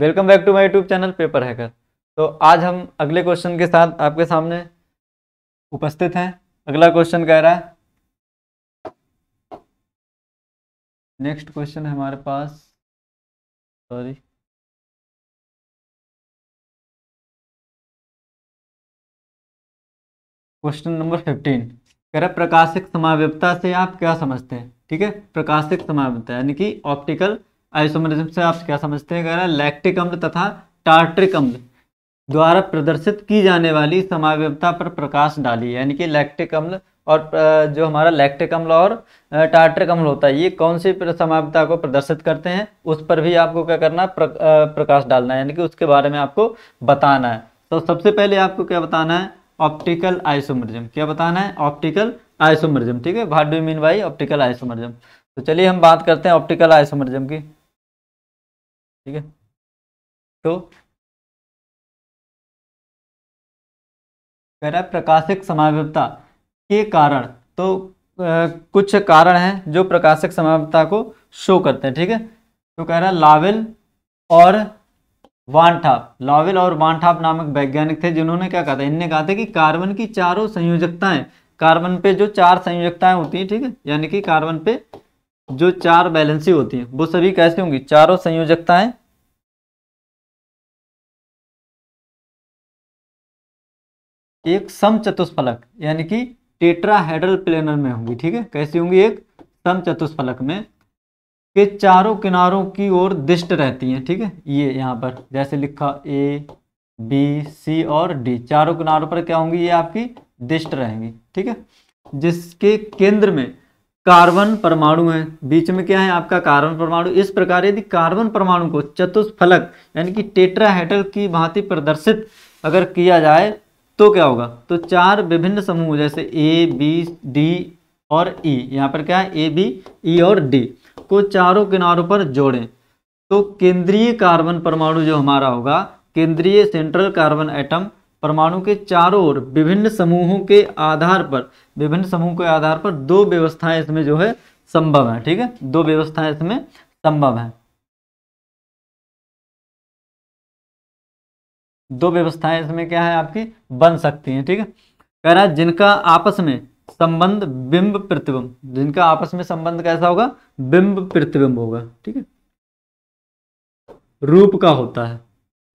Welcome back to my YouTube channel paper hacker तो आज हम अगले क्वेश्चन के साथ आपके सामने उपस्थित हैं अगला क्वेश्चन कह रहा है नेक्स्ट क्वेश्चन है हमारे पास सॉरी क्वेश्चन नंबर फिफ्टीन कह रहा है प्रकाशिक समाव्यता से आप क्या समझते हैं ठीक है प्रकाशिक समाव्यता यानी कि ऑप्टिकल आइसोमरिज्म से आप क्या समझते हैं कह रहा है लैक्टिक अम्ल तथा टार्ट्रिक अम्ल द्वारा प्रदर्शित की जाने वाली समावयवता पर प्रकाश डाली यानी कि लैक्टिक अम्ल और जो हमारा लैक्टिक अम्ल और टार्ट्रिक अम्ल होता है ये कौन सी समाव्यता को प्रदर्शित करते हैं उस पर भी आपको क्या करना प्र, प्रकाश डालना है यानी कि उसके बारे में आपको बताना है तो सबसे पहले आपको क्या बताना है ऑप्टिकल आइसोमरिज्म क्या बताना है ऑप्टिकल आइसोमरिज्म ठीक है what do mean by optical isomerism तो चलिए हम बात करते हैं ऑप्टिकल आइसोमरिज्म की ठीक है तो कह रहा है प्रकाशिक समावयवता के कारण तो आ, कुछ कारण हैं जो प्रकाशक समाव्यता को शो करते हैं ठीक है तो कह रहा है लावेल और वानठाप लावेल और वानठाप नामक वैज्ञानिक थे जिन्होंने क्या कहा था इनने कहा था कि कार्बन की चारों संयोजकताएं कार्बन पे जो चार संयोजकताएं होती हैं ठीक है यानी कि कार्बन पे जो चार बैलेंसी होती है वो सभी कैसे होंगी चारों संयोजकताएं एक सम चतुष्फलक यानी कि टेट्राहेड्रल प्लेनर में होंगी ठीक है कैसी होंगी एक सम चतुष्फलक में के चारों किनारों की ओर दिष्ट रहती हैं ठीक है थीके? ये यहाँ पर जैसे लिखा ए बी सी और डी चारों किनारों पर क्या होंगी ये आपकी दिष्ट रहेंगी ठीक है जिसके केंद्र में कार्बन परमाणु है बीच में क्या है आपका कार्बन परमाणु इस प्रकार यदि कार्बन परमाणु को चतुष्फलक यानी कि टेट्राहेड्रल की भांति प्रदर्शित अगर किया जाए तो क्या होगा तो चार विभिन्न समूह जैसे ए बी डी और ई e, यहाँ पर क्या है ए बी ई और डी को चारों किनारों पर जोड़ें तो केंद्रीय कार्बन परमाणु जो हमारा होगा केंद्रीय सेंट्रल कार्बन एटम परमाणु के चारों ओर विभिन्न समूहों के आधार पर विभिन्न समूह के आधार पर दो व्यवस्थाएं इसमें जो है संभव है ठीक है दो व्यवस्थाएं इसमें संभव है दो व्यवस्थाएं इसमें क्या है आपकी बन सकती हैं ठीक है कह रहा है जिनका आपस में संबंध बिंब प्रतिबिंब जिनका आपस में संबंध कैसा होगा बिंब प्रतिबिंब होगा ठीक है रूप का होता है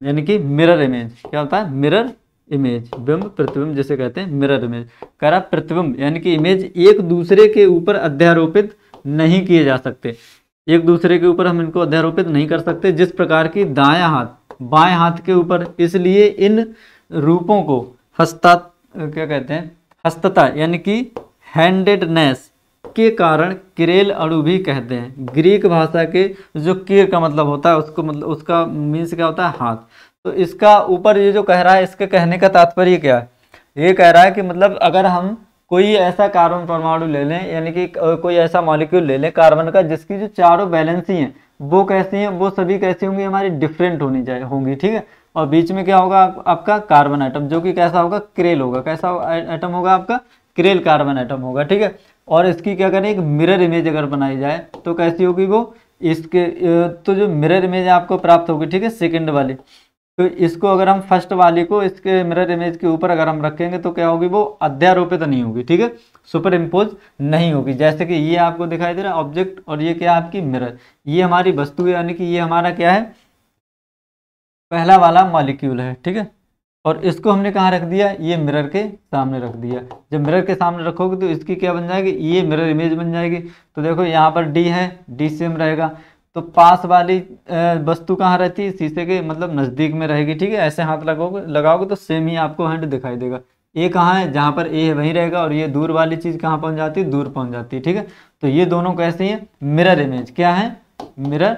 यानी कि मिरर इमेज क्या होता है मिरर इमेज बिंब प्रतिबिंब जैसे कहते हैं मिरर इमेज करा प्रतिबिंब यानी कि इमेज एक दूसरे के ऊपर अध्यारोपित नहीं किए जा सकते एक दूसरे के ऊपर हम इनको अध्यारोपित नहीं कर सकते जिस प्रकार की दाया हाथ बाएं हाथ के ऊपर इसलिए इन रूपों को हस्ता क्या कहते हैं हस्तता यानी कि हैंडेडनेस के कारण क्रेल अणु भी कहते हैं ग्रीक भाषा के जो कीर का मतलब होता है उसको मतलब उसका मीन्स क्या होता है हाथ तो इसका ऊपर ये जो कह रहा है इसके कहने का तात्पर्य क्या है ये कह रहा है कि मतलब अगर हम कोई ऐसा कार्बन परमाणु ले लें यानी कि कोई ऐसा मॉलिक्यूल ले लें कार्बन का जिसकी जो चारों बैलेंसी हैं वो कैसी हैं वो सभी कैसी होंगी हमारी डिफरेंट होनी चाहिए होंगी ठीक है और बीच में क्या होगा आप, आपका कार्बन आइटम जो कि कैसा होगा क्रेल होगा कैसा आइटम होगा आपका क्रेल कार्बन आइटम होगा ठीक है और इसकी क्या करें एक मिरर इमेज अगर बनाई जाए तो कैसी होगी वो इसके तो जो मिरर इमेज आपको प्राप्त होगी ठीक है सेकेंड वाली तो इसको अगर हम फर्स्ट वाली को इसके मिरर इमेज के ऊपर अगर हम रखेंगे तो क्या होगी वो अध्यारोपित नहीं होगी ठीक है सुपर इम्पोज नहीं होगी जैसे कि ये आपको दिखाई दे रहा है ऑब्जेक्ट और ये क्या आपकी मिरर ये हमारी वस्तु यानी कि ये हमारा क्या है पहला वाला मॉलिक्यूल है ठीक है और इसको हमने कहाँ रख दिया ये मिरर के सामने रख दिया जब मिरर के सामने रखोगे तो इसकी क्या बन जाएगी ये मिरर इमेज बन जाएगी तो देखो यहाँ पर डी है डी सेम रहेगा तो पास वाली वस्तु कहाँ रहती है शीशे के मतलब नज़दीक में रहेगी ठीक है ऐसे हाथ लगाओगे लगाओगे तो सेम ही आपको हैंड दिखाई देगा ए कहाँ है जहाँ पर ए है वहीं रहेगा और ये दूर वाली चीज़ कहाँ पहुँच जाती है दूर पहुँच जाती है ठीक है तो ये दोनों कैसे हैं मिरर इमेज क्या है मिरर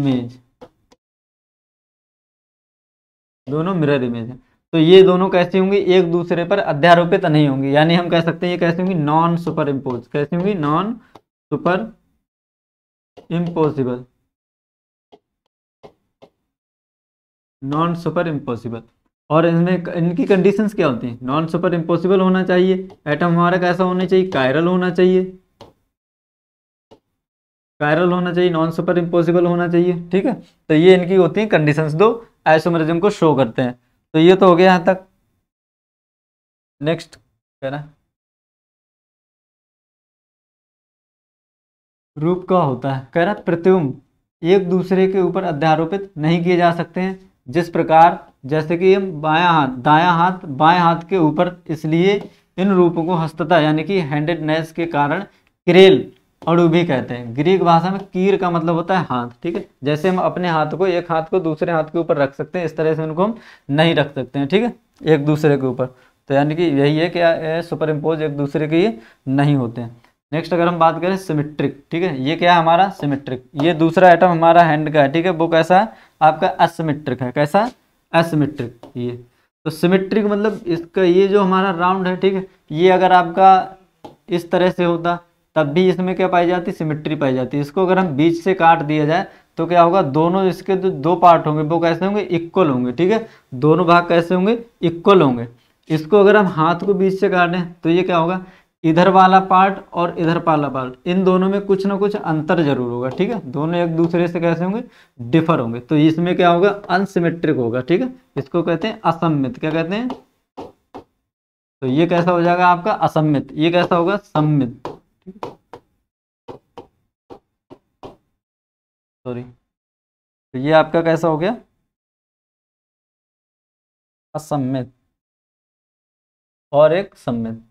इमेज दोनों मिरर इमेज है तो ये दोनों कैसे होंगे एक दूसरे पर अध्यारोपित नहीं होंगी यानी हम कह सकते हैं ये कैसे होंगी नॉन सुपर इम्पोज कैसे होंगी non super impossible non super impossible और इनमें इनकी कंडीशंस क्या होती हैं नॉन सुपर इम्पॉसिबल होना चाहिए एटम हमारा कैसा होना चाहिए कायरल होना चाहिए कायरल होना चाहिए नॉन सुपर इम्पॉसिबल होना चाहिए ठीक है तो ये इनकी होती हैं कंडीशंस दो आइसोमरिज्म को शो करते हैं तो ये तो हो गया यहाँ तक नेक्स्ट कहना रूप का होता है कह रहा प्रत्युम एक दूसरे के ऊपर अध्यारोपित नहीं किए जा सकते हैं जिस प्रकार जैसे कि हम बाया हाथ दायां हाथ बाएं हाथ के ऊपर इसलिए इन रूपों को हस्तता यानी कि हैंडेडनेस के कारण क्रेल अड़ु भी कहते हैं ग्रीक भाषा में कीर का मतलब होता है हाथ ठीक है जैसे हम अपने हाथ को एक हाथ को दूसरे हाथ के ऊपर रख सकते हैं इस तरह से उनको हम नहीं रख सकते हैं ठीक है एक दूसरे के ऊपर तो यानी कि यही है कि सुपर इम्पोज एक दूसरे के ये नहीं होते हैं नेक्स्ट अगर हम बात करें सिमेट्रिक ठीक है ये क्या है हमारा सिमेट्रिक ये दूसरा आइटम हमारा हैंड का है ठीक है वो कैसा है आपका असिमेट्रिक है कैसा असिमेट्रिक ये तो सिमेट्रिक मतलब इसका ये जो हमारा राउंड है ठीक है ये अगर आपका इस तरह से होता तब भी इसमें क्या पाई जाती सिमेट्री पाई जाती इसको अगर हम बीच से काट दिया जाए तो क्या होगा दोनों इसके जो तो दो पार्ट होंगे वो कैसे होंगे इक्वल होंगे ठीक है दोनों भाग कैसे होंगे इक्वल होंगे इसको अगर हम हाथ को बीच से काटें तो ये क्या होगा इधर वाला पार्ट और इधर वाला पार्ट इन दोनों में कुछ ना कुछ अंतर जरूर होगा ठीक है दोनों एक दूसरे से कैसे होंगे डिफर होंगे तो इसमें क्या होगा अनसिमेट्रिक होगा ठीक है इसको कहते हैं असम्मित क्या कहते हैं तो ये कैसा हो जाएगा आपका असम्मित ये कैसा होगा सम्मित ठीक सॉरी तो ये आपका कैसा हो गया असम्मित और एक सम्मित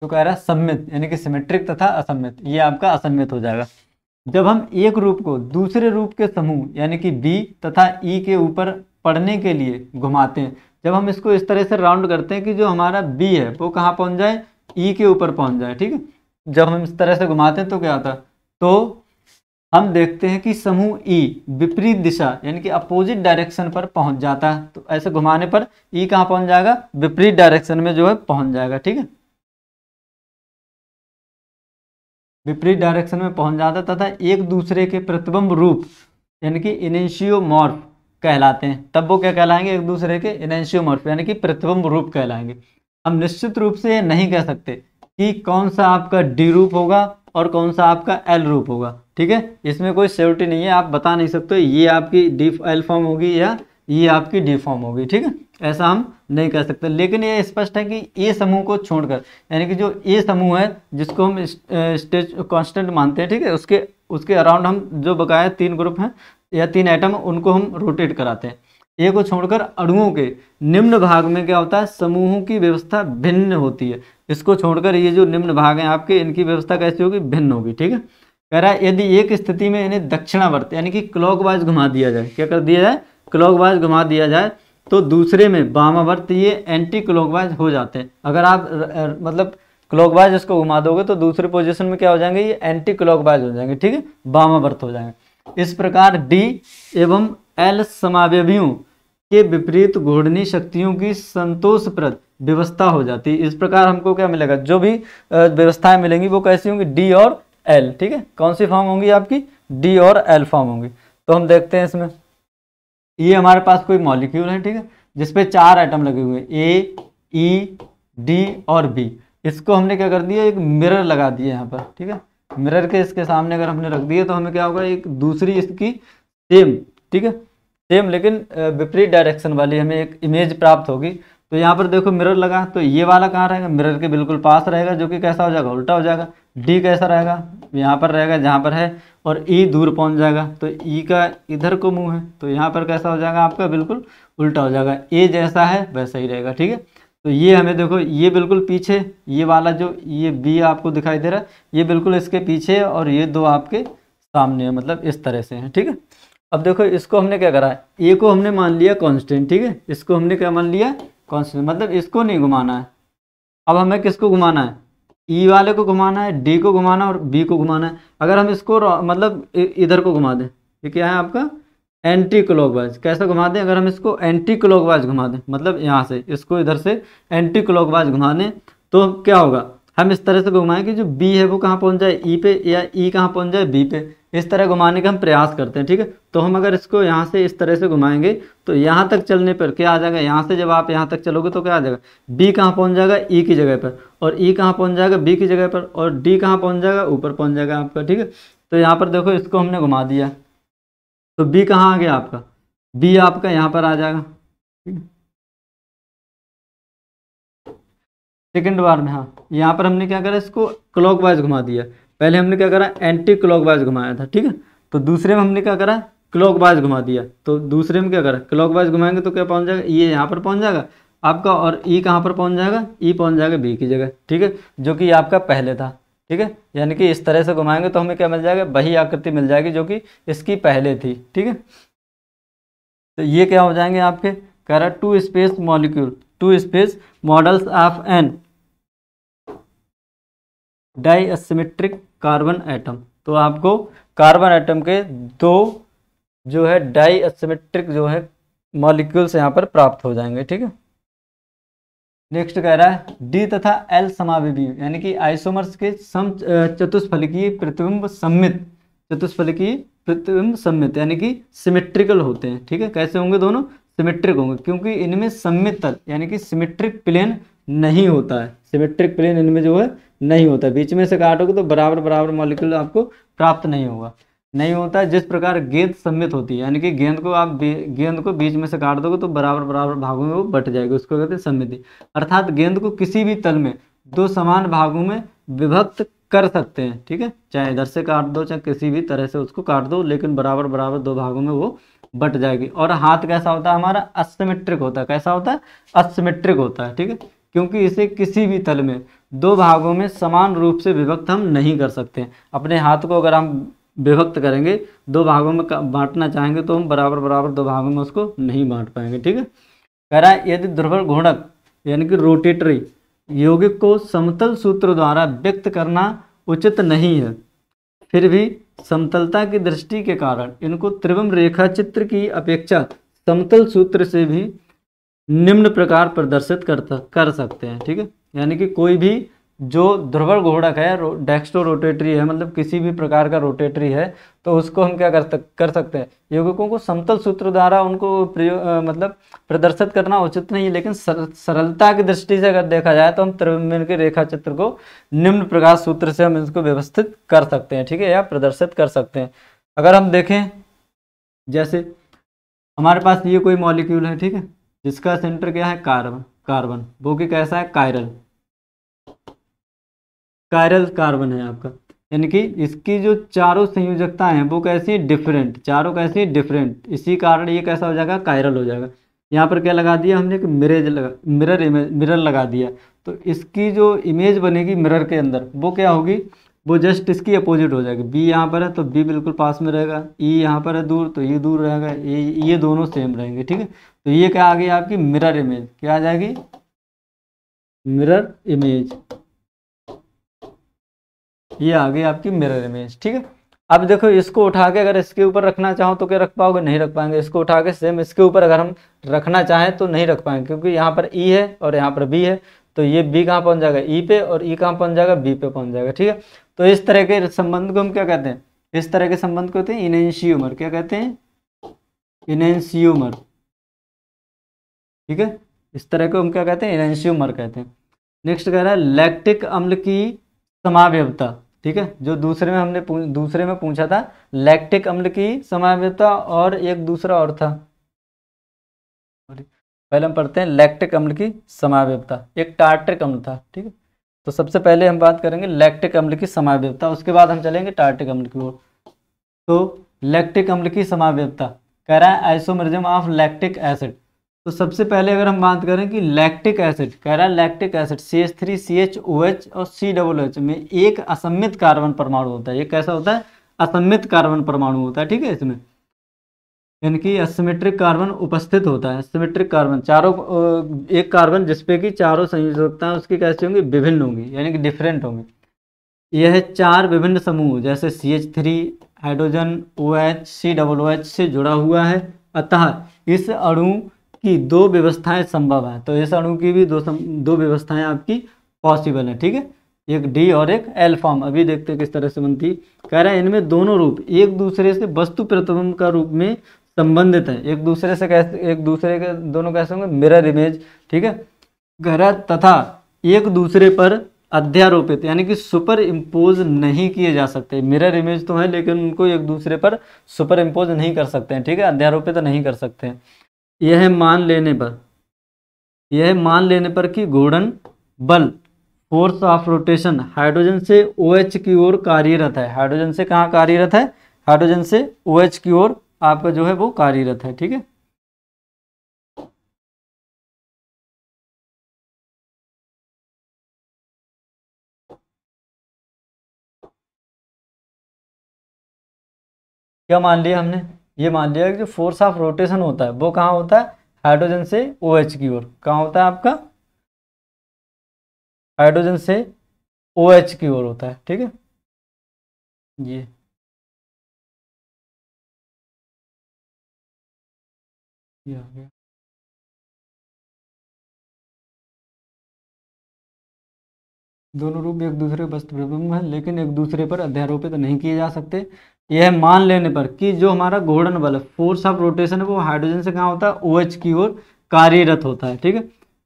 तो कह रहा है सम्मित यानी कि सिमेट्रिक तथा असम्मित ये आपका असम्मित हो जाएगा जब हम एक रूप को दूसरे रूप के समूह यानी कि बी तथा ई e के ऊपर पढ़ने के लिए घुमाते हैं जब हम इसको इस तरह से राउंड करते हैं कि जो हमारा बी है वो कहाँ पहुँच जाए ई e के ऊपर पहुँच जाए ठीक है जब हम इस तरह से घुमाते हैं तो क्या होता है तो हम देखते हैं कि समूह ई e विपरीत दिशा यानी कि अपोजिट डायरेक्शन पर पहुंच जाता है तो ऐसे घुमाने पर ई कहाँ पहुंच जाएगा विपरीत डायरेक्शन में जो है पहुंच जाएगा ठीक है विपरीत डायरेक्शन में पहुंच जाता है तथा एक दूसरे के प्रतिबंब रूप यानी कि इनेंशियोमॉर्फ कहलाते हैं तब वो क्या कहलाएंगे एक दूसरे के इनेंशियोमॉर्फ यानी कि प्रतिबंब रूप कहलाएंगे हम निश्चित रूप से नहीं कह सकते कि कौन सा आपका डी रूप होगा और कौन सा आपका एल रूप होगा ठीक है इसमें कोई सेफ्टी नहीं है आप बता नहीं सकते ये आपकी डी एल फॉर्म होगी या ये आपकी डिफॉर्म होगी ठीक है ऐसा हम नहीं कर सकते लेकिन ये स्पष्ट है कि ए समूह को छोड़कर यानी कि जो ए समूह है जिसको हम स्टेज कांस्टेंट मानते हैं ठीक है उसके उसके अराउंड हम जो बकाया तीन ग्रुप हैं या तीन आइटम उनको हम रोटेट कराते हैं ए को छोड़कर अणुओं के निम्न भाग में क्या होता है समूहों की व्यवस्था भिन्न होती है इसको छोड़कर ये जो निम्न भाग हैं आपके इनकी व्यवस्था कैसी होगी भिन्न होगी ठीक है कह रहा है यदि एक स्थिति में इन्हें दक्षिणावर्त यानी कि क्लॉकवाइज घुमा दिया जाए क्या कर दिया जाए क्लॉकवाइज घुमा दिया जाए तो दूसरे में वामावर्त ये एंटी क्लॉकवाइज हो जाते हैं अगर आप र, र, मतलब क्लॉकवाइज इसको घुमा दोगे तो दूसरे पोजिशन में क्या हो जाएंगे ये एंटी क्लॉकवाइज हो जाएंगे ठीक है वामावर्त हो जाएंगे इस प्रकार डी एवं एल समावयवियों के विपरीत घूर्णी शक्तियों की संतोषप्रद व्यवस्था हो जाती है इस प्रकार हमको क्या मिलेगा जो भी व्यवस्थाएं मिलेंगी वो कैसी होंगी डी और एल ठीक है कौन सी फॉर्म होंगी आपकी डी और एल फॉर्म होंगी तो हम देखते हैं इसमें ये हमारे पास कोई मॉलिक्यूल है ठीक है जिसपे चार आइटम लगे हुए ए ई डी और बी इसको हमने क्या कर दिया एक मिरर लगा दिया यहाँ पर ठीक है मिरर के इसके सामने अगर हमने रख दिया तो हमें क्या होगा एक दूसरी इसकी सेम ठीक है सेम लेकिन विपरीत डायरेक्शन वाली हमें एक इमेज प्राप्त होगी तो यहाँ पर देखो मिरर लगा तो ये वाला कहाँ रहेगा मिरर के बिल्कुल पास रहेगा जो कि कैसा हो जाएगा उल्टा हो जाएगा डी कैसा रहेगा यहाँ पर रहेगा जहाँ पर है और ई दूर पहुंच जाएगा तो ई का इधर को मुंह है तो यहाँ पर कैसा हो जाएगा आपका बिल्कुल उल्टा हो जाएगा ए जैसा है वैसा ही रहेगा ठीक है तो ये हमें देखो ये बिल्कुल पीछे ये वाला जो ये बी आपको दिखाई दे रहा है ये बिल्कुल इसके पीछे और ये दो आपके सामने है मतलब इस तरह से है ठीक है अब देखो इसको हमने क्या करा है ए को हमने मान लिया कॉन्स्टेंट ठीक है इसको हमने क्या मान लिया कॉन्स्टेंट मतलब इसको नहीं घुमाना है अब हमें किसको घुमाना है ई e वाले को घुमाना है डी को घुमाना और बी को घुमाना है अगर हम इसको मतलब इधर को घुमा दें ये क्या है आपका एंटी क्लॉकवाइज कैसे घुमा दें अगर हम इसको एंटी क्लॉकवाइज घुमा दें मतलब यहाँ से इसको इधर से एंटी क्लॉकवाइज घुमा दें तो क्या होगा हम इस तरह से घुमाएं कि जो बी है वो कहाँ पहुँच जाए ई e पे या ई e कहाँ पहुँच जाए बी पे इस तरह घुमाने का हम प्रयास करते हैं ठीक है तो हम अगर इसको यहाँ से इस तरह से घुमाएंगे तो यहाँ तक चलने पर क्या आ जाएगा यहाँ से जब आप यहाँ तक चलोगे तो क्या आ जाएगा बी कहाँ पहुँच जाएगा ई e की जगह पर और ई e कहाँ पहुँच जाएगा बी की जगह पर और डी कहाँ पहुँच जाएगा ऊपर पहुँच जाएगा आपका ठीक है तो यहाँ पर देखो इसको हमने घुमा दिया तो बी कहाँ आ गया आपका बी आपका यहाँ पर आ जाएगा सेकेंड बार में हाँ यहाँ पर हमने क्या करा इसको क्लॉक घुमा दिया पहले हमने क्या करा एंटी क्लॉकवाइज घुमाया था ठीक है तो दूसरे में हमने क्या करा क्लॉकवाइज घुमा दिया तो दूसरे में क्या करा क्लॉकवाइज घुमाएंगे तो क्या पहुंच जाएगा ये यहाँ पर पहुंच जाएगा आपका और ई e कहाँ पर पहुंच जाएगा ई e पहुंच जाएगा बी की जगह ठीक है जो कि आपका पहले था ठीक है यानी कि इस तरह से घुमाएंगे तो हमें क्या मिल जाएगा वही आकृति मिल जाएगी जो कि इसकी पहले थी ठीक है तो ये क्या हो जाएंगे आपके कह रहा two space molecule two space models of an dissymmetric carbon atom तो आपको कार्बन एटम के दो जो है डाईसिमेट्रिक जो है मॉलिक्यूल्स यहाँ पर प्राप्त हो जाएंगे ठीक है नेक्स्ट कह रहा है डी तथा एल समावेबी यानी कि आइसोमर्स के सम चतुष्फलकीय प्रतिबिंब सम्मित चतुष्फलकीय प्रतिबिंब सम्मित यानी कि सिमेट्रिकल होते हैं ठीक है कैसे होंगे दोनों सिमेट्रिक होंगे क्योंकि इनमें सम्मित तल यानी कि सिमेट्रिक प्लेन नहीं होता है सिमेट्रिक प्लेन इनमें जो है नहीं होता बीच में से काटोगे तो बराबर बराबर मॉलिक्यूल आपको प्राप्त नहीं होगा नहीं होता जिस प्रकार गेंद सम्मित होती है यानी कि गेंद को आप गेंद को बीच में से काट दोगे तो बराबर बराबर भागों में वो बट जाएगी उसको कहते हैं सम्मिति अर्थात गेंद को किसी भी तल में दो समान भागों में विभक्त कर सकते हैं ठीक है चाहे इधर से काट दो चाहे किसी भी तरह से उसको काट दो लेकिन बराबर बराबर दो भागों में वो बट जाएगी और हाथ कैसा होता है हमारा अस्यमेट्रिक होता है कैसा होता है अस्यमेट्रिक होता है ठीक है क्योंकि इसे किसी भी तल में दो भागों में समान रूप से विभक्त हम नहीं कर सकते अपने हाथ को अगर हम विभक्त करेंगे दो भागों में बांटना चाहेंगे तो हम बराबर बराबर दो भागों में उसको नहीं बांट पाएंगे ठीक है कह रहा है यदि ध्रुव घोड़क यानी कि रोटेटरी यौगिक को समतल सूत्र द्वारा व्यक्त करना उचित नहीं है फिर भी समतलता की दृष्टि के कारण इनको त्रिवम रेखा चित्र की अपेक्षा समतल सूत्र से भी निम्न प्रकार प्रदर्शित करता कर सकते हैं ठीक है यानी कि कोई भी जो ध्रुवर घोड़क है डेक्स्टो रोटेटरी है मतलब किसी भी प्रकार का रोटेटरी है तो उसको हम क्या कर सक, कर सकते हैं युवकों को समतल सूत्र द्वारा उनको प्रयोग मतलब प्रदर्शित करना उचित नहीं है लेकिन सर, सरलता की दृष्टि से अगर देखा जाए तो हम त्रिभुवन के रेखा चित्र को निम्न प्रकाश सूत्र से हम इसको व्यवस्थित कर सकते हैं ठीक है या प्रदर्शित कर सकते हैं अगर हम देखें जैसे हमारे पास ये कोई मॉलिक्यूल है ठीक है जिसका सेंटर क्या है कार्बन कार्बन वो कि कैसा है कायरल कायरल कार्बन है आपका यानी कि इसकी जो चारों संयोजकता है वो कैसी है डिफरेंट चारों कैसी है डिफरेंट इसी कारण ये कैसा हो जाएगा कायरल हो जाएगा यहाँ पर क्या लगा दिया हमने एक मिरेज लगा मिरर इमेज मिरर लगा दिया तो इसकी जो इमेज बनेगी मिरर के अंदर वो क्या होगी वो जस्ट इसकी अपोजिट हो जाएगी बी यहाँ पर है तो बी बिल्कुल पास में रहेगा ई e यहाँ पर है दूर तो ये e दूर रहेगा ये e, ये दोनों सेम रहेंगे ठीक है तो ये क्या आ गई आपकी मिरर इमेज क्या आ जाएगी मिरर इमेज ये आ गई आपकी मिरर इमेज ठीक है अब देखो इसको उठा के अगर इसके ऊपर रखना चाहो तो क्या रख पाओगे नहीं रख पाएंगे इसको उठा के सेम इसके ऊपर अगर हम रखना चाहें तो नहीं रख पाएंगे क्योंकि यहाँ पर ई है और यहाँ पर बी है तो ये बी कहाँ पहुंच जाएगा ई पे और ई कहाँ पहुंच जाएगा बी पे पहुंच जाएगा ठीक है तो इस तरह के संबंध को हम क्या कहते हैं इस तरह के संबंध को कहते हैं इनेंशियोमर क्या कहते हैं इनेंशियोमर ठीक है इस तरह को हम क्या कहते हैं इनेंशियोमर कहते हैं नेक्स्ट कह रहा है लैक्टिक अम्ल की समाव्यवता ठीक है जो दूसरे में हमने दूसरे में पूछा था लैक्टिक अम्ल की समाव्यवता और एक दूसरा और था पहले हम पढ़ते हैं लैक्टिक अम्ल की समाव्यवता एक टार्ट्रिक अम्ल था ठीक है तो सबसे पहले हम बात करेंगे लैक्टिक अम्ल की समावयता उसके बाद हम चलेंगे टार्टिक अम्ल की ओर तो लैक्टिक अम्ल की समावयता कह रहा है आइसोमरिज्म ऑफ लैक्टिक एसिड तो सबसे पहले अगर हम बात करें कि लैक्टिक एसिड कह रहा है lactic acid C H three C H O H और सी डबल एच में एक असम्मित कार्बन परमाणु होता है ये कैसा होता है असमित कार्बन परमाणु होता है ठीक है इसमें यानी कि सिमेट्रिक कार्बन उपस्थित होता है सिमेट्रिक कार्बन चारों एक कार्बन जिसपे की चारों संयोजकता उसकी कैसी होंगी विभिन्न होंगी यानी कि डिफरेंट होंगी यह चार विभिन्न समूह जैसे C H three hydrogen O H C double O H से जुड़ा हुआ है अतः इस अणु की दो व्यवस्थाएं संभव है तो इस अणु की भी दो सम, दो व्यवस्थाएं आपकी पॉसिबल है ठीक है एक डी और एक एल फॉर्म अभी देखते हैं किस तरह से बनती कह रहा है इनमें दोनों रूप एक दूसरे से वस्तु प्रतिबंध का रूप में संबंधित है एक दूसरे से कैसे एक दूसरे के दोनों कैसे होंगे मिरर इमेज ठीक है ग्रह तथा एक दूसरे पर अध्यारोपित यानी कि सुपर इम्पोज नहीं किए जा सकते मिरर इमेज तो है लेकिन उनको एक दूसरे पर सुपर इम्पोज नहीं कर सकते हैं ठीक है अध्यारोपित नहीं कर सकते हैं यह मान लेने पर यह मान लेने पर कि घूर्णन बल फोर्स ऑफ रोटेशन हाइड्रोजन से ओ OH की ओर कार्यरत है हाइड्रोजन से कहाँ कार्यरत है हाइड्रोजन से ओ OH की ओर आपका जो है वो कार्यरत है ठीक है क्या मान लिया हमने ये मान लिया कि जो फोर्स ऑफ रोटेशन होता है वो कहाँ होता है हाइड्रोजन से ओ OH की ओर कहाँ होता है आपका हाइड्रोजन से ओ OH की ओर होता है ठीक है ये Yeah, yeah. दोनों रूप एक दूसरे वस्तु प्रतिबिंब है लेकिन एक दूसरे पर अध्यारोपित तो नहीं किए जा सकते यह मान लेने पर कि जो हमारा घोड़न बल फोर्स ऑफ रोटेशन है वो हाइड्रोजन से कहाँ होता है ओ की ओर कार्यरत होता है ठीक है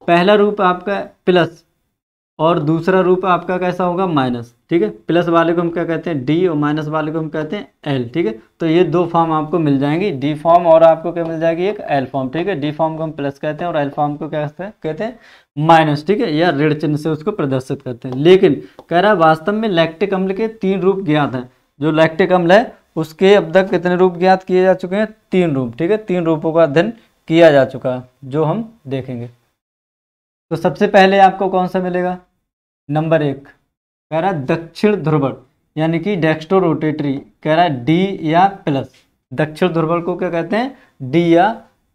पहला रूप आपका प्लस और दूसरा रूप आपका कैसा होगा माइनस ठीक है प्लस वाले को हम क्या कहते हैं डी और माइनस वाले को हम कहते हैं एल ठीक है तो ये दो फॉर्म आपको मिल जाएंगी डी फॉर्म और आपको क्या मिल जाएगी एक एल फॉर्म ठीक है डी फॉर्म को हम प्लस कहते हैं और एल फॉर्म को क्या कहते हैं माइनस ठीक है या ऋण चिन्ह से उसको प्रदर्शित करते हैं लेकिन कह रहा है वास्तव में लैक्टिक अम्ल के तीन रूप ज्ञात हैं जो लैक्टिक अम्ल है उसके अब तक कितने रूप ज्ञात किए जा चुके हैं तीन रूप ठीक है तीन रूपों का अध्ययन किया जा चुका है जो हम देखेंगे तो सबसे पहले आपको कौन सा मिलेगा नंबर एक कह रहा है दक्षिण ध्रुवण यानी कि डेक्स्टो रोटेटरी कह रहा है डी या प्लस दक्षिण ध्रुवण को क्या कहते हैं डी या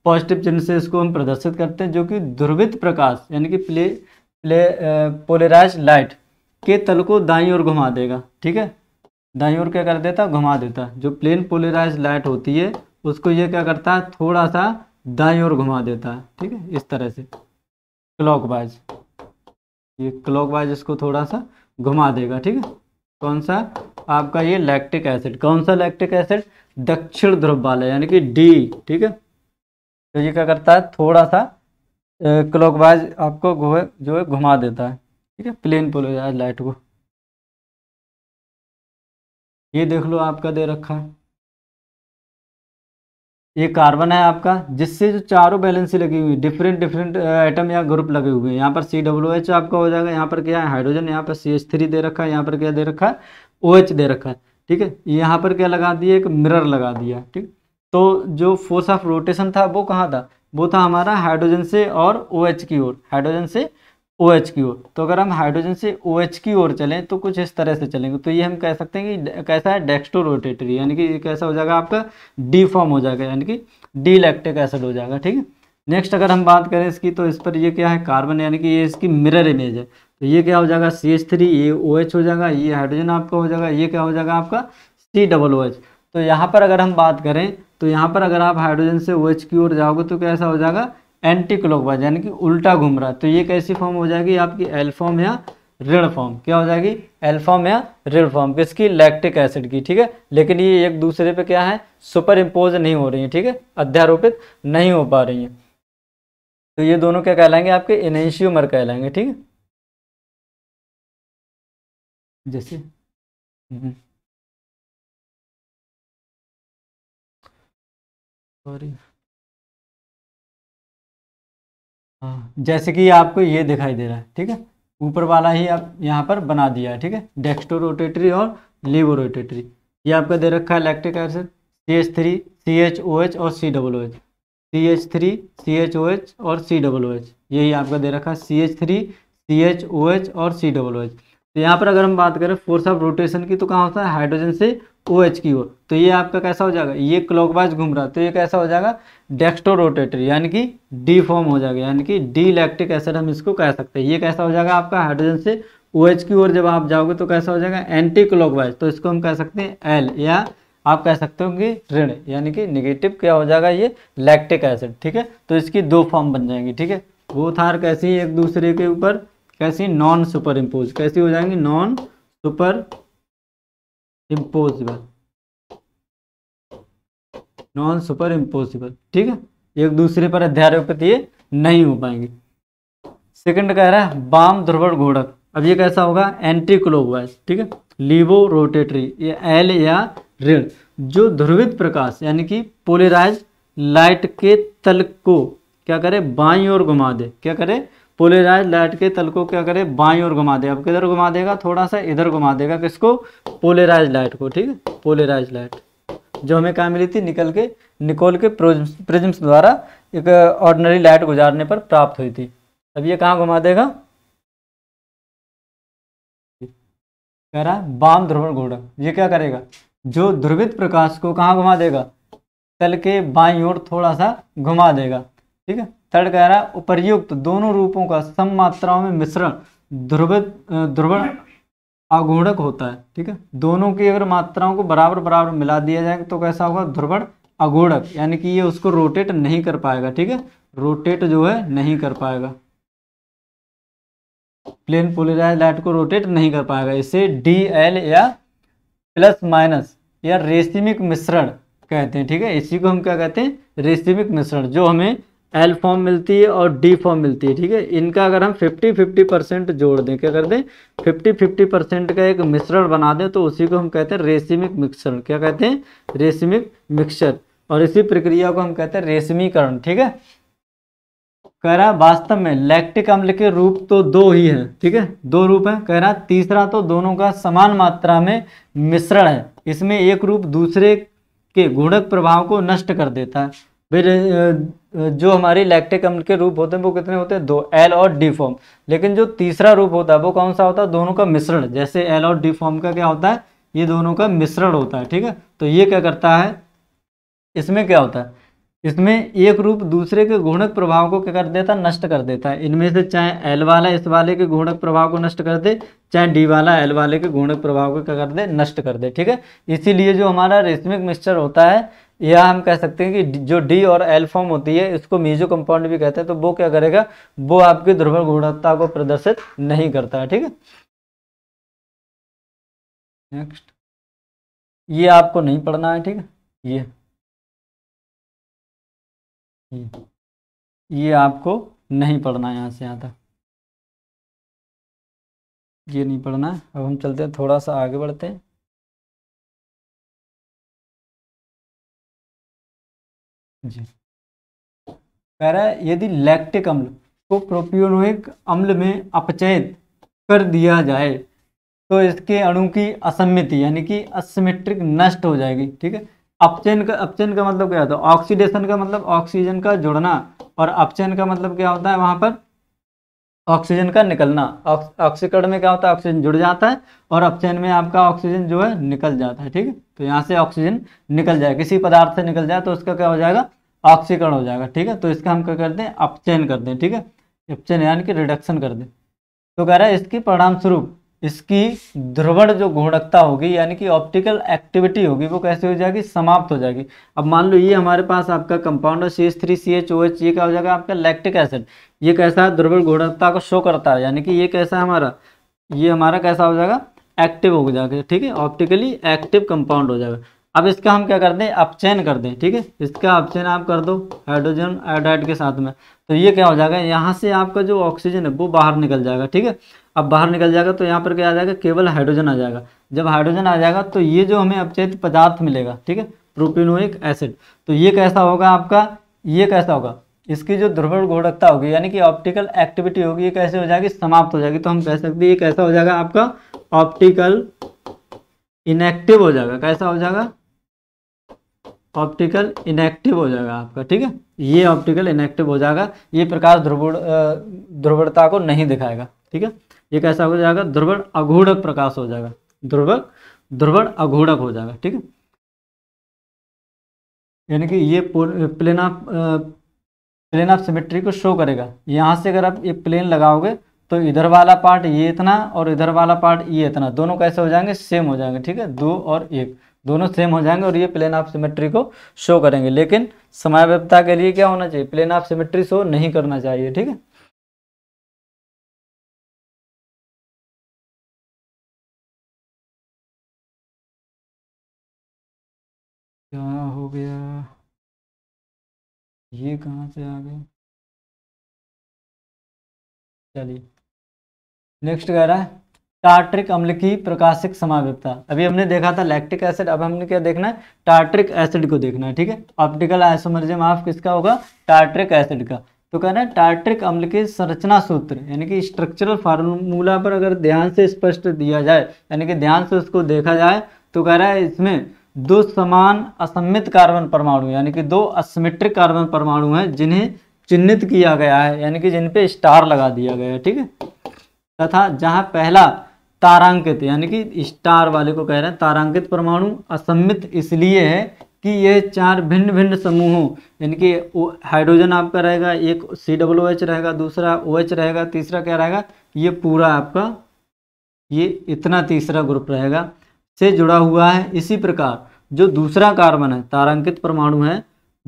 पॉजिटिव चिन्ह से इसको हम प्रदर्शित करते हैं जो कि ध्रुवित प्रकाश यानी कि प्ले प्ले पोलराइज लाइट के तल को दाई ओर घुमा देगा ठीक है दाई ओर क्या कर देता घुमा देता जो प्लेन पोलराइज लाइट होती है उसको ये क्या करता है थोड़ा सा दाई ओर घुमा देता है ठीक है इस तरह से क्लॉकवाइज ये क्लॉकवाइज इसको थोड़ा सा घुमा देगा ठीक है कौन सा आपका ये लैक्टिक एसिड कौन सा लैक्टिक एसिड दक्षिण ध्रुव वाला यानी कि डी ठीक है तो ये क्या करता है थोड़ा सा क्लॉकवाइज आपको जो है घुमा देता है ठीक है प्लेन पुल हो जाए लाइट को ये देख लो आपका दे रखा है ये कार्बन है आपका जिससे जो चारों बैलेंसी लगी हुई डिफरेंट डिफरेंट आइटम या ग्रुप लगे हुए हैं यहाँ पर सी डब्ल्यू एच आपका हो जाएगा यहाँ पर क्या है हाइड्रोजन यहाँ पर सी एच थ्री दे रखा है यहाँ पर क्या दे रखा है ओ एच दे रखा है ठीक है यहाँ पर क्या लगा दिया एक मिरर लगा दिया ठीक तो जो फोर्स ऑफ रोटेशन था वो कहाँ था वो था हमारा हाइड्रोजन से और ओ OH एच की ओर हाइड्रोजन से ओ OH की ओर तो अगर हम हाइड्रोजन से ओ OH की ओर चलें तो कुछ इस तरह से चलेंगे तो ये हम कह सकते हैं कि कैसा है डेक्स्टो रोटेटरी यानी कि ये कैसा हो जाएगा आपका डी फॉर्म हो जाएगा यानी कि डी लैक्टिक एसिड हो जाएगा ठीक है नेक्स्ट अगर हम बात करें इसकी तो इस पर ये क्या है कार्बन यानी कि ये इसकी मिरर इमेज है तो ये क्या हो जाएगा सी एच थ्री ये ओ OH हो जाएगा ये हाइड्रोजन आपका हो जाएगा ये क्या हो जाएगा आपका सी डबल ओ एच तो यहाँ पर अगर हम बात करें तो यहाँ पर अगर आप हाइड्रोजन से ओ OH की ओर जाओगे तो कैसा हो जाएगा एंटी क्लॉकवाइज यानी कि उल्टा घूम रहा है तो ये कैसी फॉर्म हो जाएगी आपकी एल फॉर्म या ऋण फॉर्म क्या हो जाएगी एल फॉर्म या ऋण फॉर्म किसकी लैक्टिक एसिड की ठीक है लेकिन ये एक दूसरे पे क्या है सुपर इम्पोज नहीं हो रही है ठीक है अध्यारोपित नहीं हो पा रही है तो ये दोनों क्या कहलाएंगे आपके इनेंशियोमर कहलाएंगे ठीक है जैसे सॉरी हम्म। जैसे कि आपको ये दिखाई दे रहा है ठीक है ऊपर वाला ही आप यहाँ पर बना दिया है ठीक है डेक्स्टो रोटेटरी और लीवो रोटेटरी ये आपका दे रखा है electric acid C H three C H O H और C double O H C H three C H O H और सी डबल ओ एच यही आपका दे रखा है C H three C H O H और C double O H तो यहाँ पर अगर हम बात करें फोर्स ऑफ रोटेशन की तो कहाँ होता है हाइड्रोजन से ओ एच की ओर तो ये आपका कैसा हो जाएगा ये क्लॉकवाइज घूम रहा तो ये कैसा हो जाएगा डेक्स्टो रोटेटर यानी कि डी फॉर्म हो जाएगा यानी कि डी लैक्टिक एसिड हम इसको कह सकते हैं ये कैसा हो जाएगा आपका हाइड्रोजन से ओ OH की ओर जब आप जाओगे तो कैसा हो जाएगा एंटी क्लॉकवाइज तो इसको हम कह सकते हैं एल या आप कह सकते हो कि ऋण यानी कि निगेटिव क्या हो जाएगा ये लैक्टिक एसिड ठीक है तो इसकी दो फॉर्म बन जाएंगी ठीक है वो थार कैसी एक दूसरे के ऊपर कैसी नॉन सुपर इम्पोज कैसी हो जाएंगी non super impossible non super impossible ठीक है एक दूसरे पर अध्यारोपित ये नहीं हो पाएंगे सेकंड कह रहा है बाम ध्रुवण घोड़क अब ये कैसा होगा एंटी क्लोकवाइज ठीक है लीवो रोटेटरी ये एल या ऋण जो ध्रुवित प्रकाश यानी कि पोलराइज लाइट के तल को क्या करे बाई और घुमा दे क्या करे पोलराइज लाइट के तल को क्या करे बाई और घुमा दे अब किधर घुमा देगा थोड़ा सा इधर घुमा देगा किसको पोलराइज लाइट को ठीक है पोलराइज लाइट जो हमें कहाँ मिली थी निकल के निकोल के प्रिज्म्स द्वारा एक ऑर्डनरी लाइट गुजारने पर प्राप्त हुई थी अब ये कहाँ घुमा देगा कह रहा है बाम ध्रुवण घोड़क ये क्या करेगा जो ध्रुवित प्रकाश को कहाँ घुमा देगा तल के बाई ओर थोड़ा सा घुमा देगा ठीक है थर्ड कह रहा है उपरयुक्त दोनों रूपों का सम मात्राओं में मिश्रण ध्रुवित ध्रुव आघूणक होता है ठीक है दोनों की अगर मात्राओं को बराबर बराबर मिला दिया जाएगा तो कैसा होगा ध्रुव अघूणक यानी कि ये उसको रोटेट नहीं कर पाएगा ठीक है रोटेट जो है नहीं कर पाएगा प्लेन पोलराइज लाइट को रोटेट नहीं कर पाएगा इसे डी एल या प्लस माइनस या रेसिमिक मिश्रण कहते हैं ठीक है इसी को हम क्या कहते हैं रेसिमिक मिश्रण जो हमें एल फॉर्म मिलती है और डी फॉर्म मिलती है ठीक है इनका अगर हम 50 50 परसेंट जोड़ दें क्या कर दें 50 50 परसेंट का एक मिश्रण बना दें तो उसी को हम कहते हैं रेशमिक मिक्सर क्या कहते हैं रेशमिक मिक्सर और इसी प्रक्रिया को हम कहते हैं रेशमीकरण ठीक है कह रहा वास्तव में लैक्टिक अम्ल के रूप तो दो ही है ठीक है दो रूप है कह रहा तीसरा तो दोनों का समान मात्रा में मिश्रण है इसमें एक रूप दूसरे के गुणक प्रभाव को नष्ट कर देता है फिर जो हमारे लैक्टिक अम्ल के रूप होते हैं वो कितने होते हैं दो एल और डी फॉर्म लेकिन जो तीसरा रूप होता है वो कौन सा होता है दोनों का मिश्रण जैसे एल और डी फॉर्म का क्या होता है ये दोनों का मिश्रण होता है ठीक है तो ये क्या करता है इसमें क्या होता है इसमें एक रूप दूसरे के गुणक प्रभाव को क्या कर देता है नष्ट कर देता है इनमें से चाहे एल वाला इस वाले के गुणक प्रभाव को नष्ट कर दे चाहे डी वाला एल वाले के गुणक प्रभाव को क्या कर दे नष्ट कर दे ठीक है इसीलिए जो हमारा रेशमिक मिक्सचर होता है या हम कह सकते हैं कि जो डी और एल फॉर्म होती है इसको मीजो कंपाउंड भी कहते हैं तो वो क्या करेगा वो आपकी ध्रुवण गुणवत्ता को प्रदर्शित नहीं करता है ठीक है नेक्स्ट ये आपको नहीं पढ़ना है ठीक है ये ये आपको नहीं पढ़ना है यहाँ से यहाँ तक ये नहीं पढ़ना है अब हम चलते हैं थोड़ा सा आगे बढ़ते हैं जी कह रहा है यदि लैक्टिक अम्ल को प्रोपियोनिक अम्ल में अपचयित कर दिया जाए तो इसके अणु की असमिति यानी कि असमेट्रिक नष्ट हो जाएगी ठीक है अपचयन का अपचयन का मतलब क्या होता है ऑक्सीडेशन का मतलब ऑक्सीजन का जुड़ना और अपचयन का मतलब क्या होता है वहाँ पर ऑक्सीजन का निकलना ऑक्सीकरण में क्या होता है ऑक्सीजन जुड़ जाता है और अपचयन में आपका ऑक्सीजन जो है निकल जाता है ठीक है तो यहाँ से ऑक्सीजन निकल जाए किसी पदार्थ से निकल जाए तो उसका क्या हो जाएगा ऑक्सीकरण हो जाएगा ठीक है तो इसका हम क्या कर दें अपचयन कर दें ठीक है अपचयन यानी कि रिडक्शन कर दें तो कह रहा है इसके परिणाम स्वरूप इसकी ध्रुवण जो घूर्णकता होगी यानी कि ऑप्टिकल एक्टिविटी होगी वो कैसे हो जाएगी समाप्त हो जाएगी अब मान लो ये हमारे पास आपका compound C H three C H O H ये क्या हो जाएगा आपका लैक्टिक एसिड ये कैसा है ध्रुवण घूर्णकता को शो करता है यानी कि ये कैसा है हमारा ये हमारा कैसा हो जाएगा एक्टिव हो जाएगा ठीक है ऑप्टिकली एक्टिव कंपाउंड हो जाएगा अब इसका हम क्या कर दें अपचैन कर दें ठीक है इसका अपचैन आप कर दो हाइड्रोजन आयोडाइड के साथ में तो ये क्या हो जाएगा यहाँ से आपका जो ऑक्सीजन है वो बाहर निकल जाएगा ठीक है अब बाहर निकल जाएगा तो यहाँ पर क्या आ जाएगा केवल हाइड्रोजन आ जाएगा जब हाइड्रोजन आ जाएगा तो ये जो हमें अपचैत पदार्थ मिलेगा ठीक है प्रोपिनोइक एसिड तो ये कैसा होगा आपका ये कैसा होगा इसकी जो ध्रुवण घोड़कता होगी यानी कि ऑप्टिकल एक्टिविटी होगी ये कैसे हो जाएगी समाप्त हो जाएगी तो हम कह सकते हैं ये कैसा हो जाएगा आपका ऑप्टिकल इनएक्टिव हो जाएगा कैसा हो जाएगा ऑप्टिकल इनएक्टिव हो जाएगा आपका ठीक है ये ऑप्टिकल इनएक्टिव हो जाएगा ये प्रकाश ध्रुवण ध्रुवणता को नहीं दिखाएगा ठीक है ये कैसा हो जाएगा ध्रुवण अघूणक प्रकाश हो जाएगा ध्रुव ध्रुवण अघूणक हो जाएगा ठीक है यानी कि ये plane of plane of symmetry को शो करेगा यहाँ से अगर आप ये प्लेन लगाओगे तो इधर वाला पार्ट ये इतना और इधर वाला पार्ट ये इतना दोनों कैसे हो जाएंगे सेम हो जाएंगे ठीक है दो और एक दोनों सेम हो जाएंगे और ये प्लेन ऑफ सिमेट्री को शो करेंगे लेकिन व्यवस्था के लिए क्या होना चाहिए प्लेन ऑफ सिमेट्री शो नहीं करना चाहिए ठीक है क्या हो गया ये कहाँ से आ गए चलिए नेक्स्ट कह रहा है टार्ट्रिक अम्ल की प्रकाशिक समाव्यता अभी हमने देखा था लैक्टिक एसिड अब हमने क्या देखना है टार्ट्रिक एसिड को देखना है ठीक है ऑप्टिकल आइसोमर्जम ऑफ किसका होगा टार्ट्रिक एसिड का तो कहना है टार्ट्रिक अम्ल के संरचना सूत्र यानी कि स्ट्रक्चरल फार्मूला पर अगर ध्यान से स्पष्ट दिया जाए यानी कि ध्यान से उसको देखा जाए तो कह रहा है इसमें दो समान असमित कार्बन परमाणु यानी कि दो असमित्रिक कार्बन परमाणु हैं जिन्हें चिन्हित किया गया है यानी कि जिन पे स्टार लगा दिया गया है ठीक है तथा जहाँ पहला तारांकित यानी कि स्टार वाले को कह रहे हैं तारांकित परमाणु असमित इसलिए है कि ये चार भिन्न भिन्न समूहों यानी कि हाइड्रोजन आपका रहेगा एक सी डब्लो एच रहेगा दूसरा ओ एच रहेगा तीसरा क्या रहेगा ये पूरा आपका ये इतना तीसरा ग्रुप रहेगा से जुड़ा हुआ है इसी प्रकार जो दूसरा कार्बन है तारांकित परमाणु है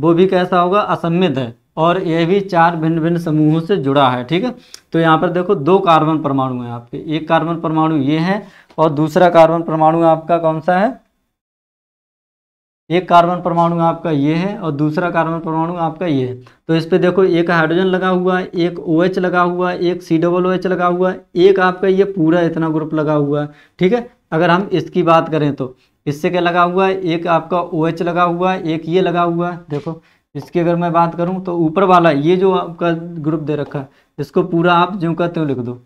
वो भी कैसा होगा असमित है और यह भी चार भिन्न भिन्न समूहों से जुड़ा है ठीक है तो यहाँ पर देखो दो कार्बन परमाणु हैं आपके एक कार्बन परमाणु ये है और दूसरा कार्बन परमाणु आपका कौन सा है एक कार्बन परमाणु आपका ये है और दूसरा कार्बन परमाणु आपका ये है तो इस पे देखो एक हाइड्रोजन लगा हुआ है एक ओ OH लगा हुआ है एक सी डबल ओ OH लगा हुआ है एक आपका ये पूरा इतना ग्रुप लगा हुआ है ठीक है अगर हम इसकी बात करें तो इससे क्या लगा हुआ है एक आपका ओ OH लगा हुआ है एक ये लगा हुआ है देखो इसकी अगर मैं बात करूँ तो ऊपर वाला ये जो आपका ग्रुप दे रखा है इसको पूरा आप जो कहते हो लिख दो